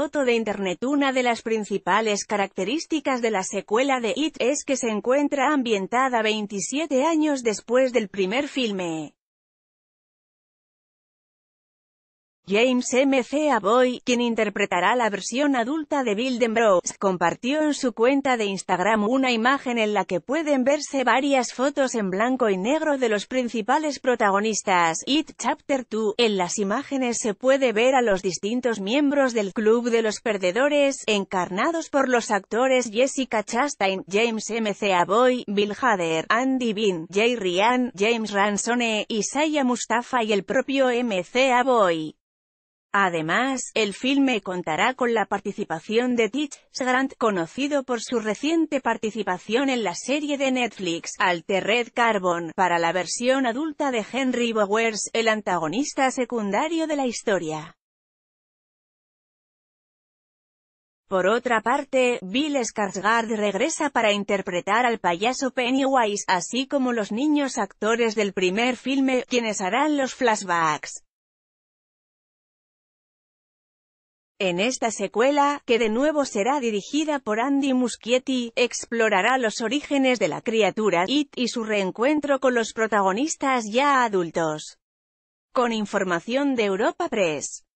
foto de Internet. Una de las principales características de la secuela de It es que se encuentra ambientada 27 años después del primer filme. James M. C. quien interpretará la versión adulta de Bill Bros, compartió en su cuenta de Instagram una imagen en la que pueden verse varias fotos en blanco y negro de los principales protagonistas. It Chapter 2. En las imágenes se puede ver a los distintos miembros del Club de los Perdedores, encarnados por los actores Jessica Chastain, James M. C. Bill Hader, Andy Bean, Jay Ryan, James Ransone, Isaiah Mustafa y el propio M.C. C. Además, el filme contará con la participación de Teach Grant, conocido por su reciente participación en la serie de Netflix, Altered Carbon, para la versión adulta de Henry Bowers, el antagonista secundario de la historia. Por otra parte, Bill Skarsgård regresa para interpretar al payaso Pennywise, así como los niños actores del primer filme, quienes harán los flashbacks. En esta secuela, que de nuevo será dirigida por Andy Muschietti, explorará los orígenes de la criatura It y su reencuentro con los protagonistas ya adultos. Con información de Europa Press.